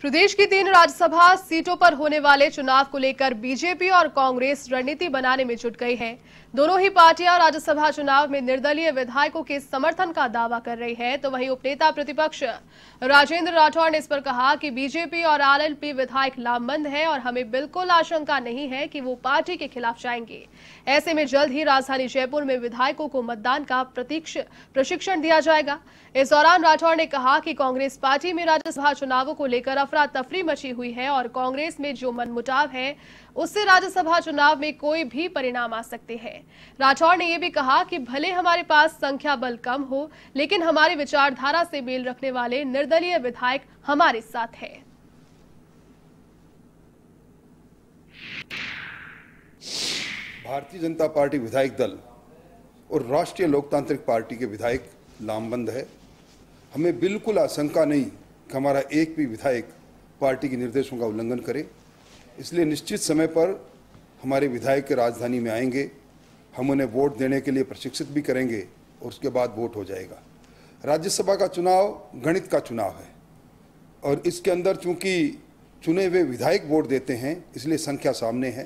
प्रदेश की तीन राज्यसभा सीटों पर होने वाले चुनाव को लेकर बीजेपी और कांग्रेस रणनीति बनाने में जुट गई है दोनों ही पार्टियां राज्यसभा चुनाव में निर्दलीय विधायकों के समर्थन का दावा कर रही है तो वहीं उपनेता प्रतिपक्ष राजेंद्र राठौर ने इस पर कहा कि बीजेपी और आरएलपी विधायक लामबंद है और हमें बिल्कुल आशंका नहीं है कि वो पार्टी के खिलाफ जाएंगे ऐसे में जल्द ही राजधानी जयपुर में विधायकों को मतदान का प्रशिक्षण दिया जाएगा इस दौरान राठौर ने कहा कि कांग्रेस पार्टी में राज्यसभा चुनावों को लेकर अफरा तफरी मची हुई है और कांग्रेस में जो मनमुटाव है उससे राज्यसभा चुनाव में कोई भी परिणाम आ सकते हैं राठौर ने यह भी कहा कि भले हमारे पास संख्या बल कम हो लेकिन हमारी विचारधारा से मेल रखने वाले निर्दलीय विधायक हमारे साथ है भारतीय जनता पार्टी विधायक दल और राष्ट्रीय लोकतांत्रिक पार्टी के विधायक लामबंद है हमें बिल्कुल आशंका नहीं कि हमारा एक भी विधायक पार्टी के निर्देशों का उल्लंघन करें इसलिए निश्चित समय पर हमारे विधायक राजधानी में आएंगे हम उन्हें वोट देने के लिए प्रशिक्षित भी करेंगे और उसके बाद वोट हो जाएगा राज्यसभा का चुनाव गणित का चुनाव है और इसके अंदर चूंकि चुने हुए विधायक वोट देते हैं इसलिए संख्या सामने है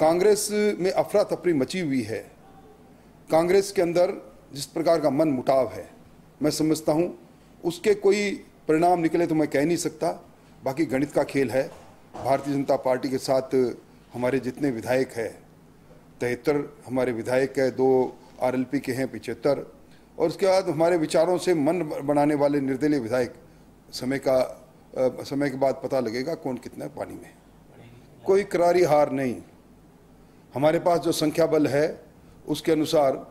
कांग्रेस में अफरा तफरी मची हुई है कांग्रेस के अंदर जिस प्रकार का मन मुटाव है मैं समझता हूँ उसके कोई परिणाम निकले तो मैं कह नहीं सकता बाकी गणित का खेल है भारतीय जनता पार्टी के साथ हमारे जितने विधायक हैं तिहत्तर हमारे विधायक है दो आरएलपी के हैं पिचहत्तर और उसके बाद हमारे विचारों से मन बनाने वाले निर्दलीय विधायक समय का आ, समय के बाद पता लगेगा कौन कितना है पानी में कोई करारी हार नहीं हमारे पास जो संख्या बल है उसके अनुसार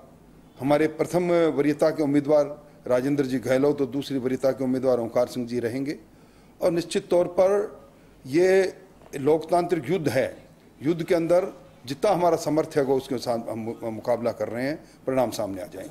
हमारे प्रथम वरीयता के उम्मीदवार राजेंद्र जी गहलोत तो और दूसरी वरीयता के उम्मीदवार ओंकार सिंह जी रहेंगे और निश्चित तौर पर ये लोकतांत्रिक युद्ध है युद्ध के अंदर जितना हमारा समर्थ है उसके साथ हम मुकाबला कर रहे हैं परिणाम सामने आ जाएंगे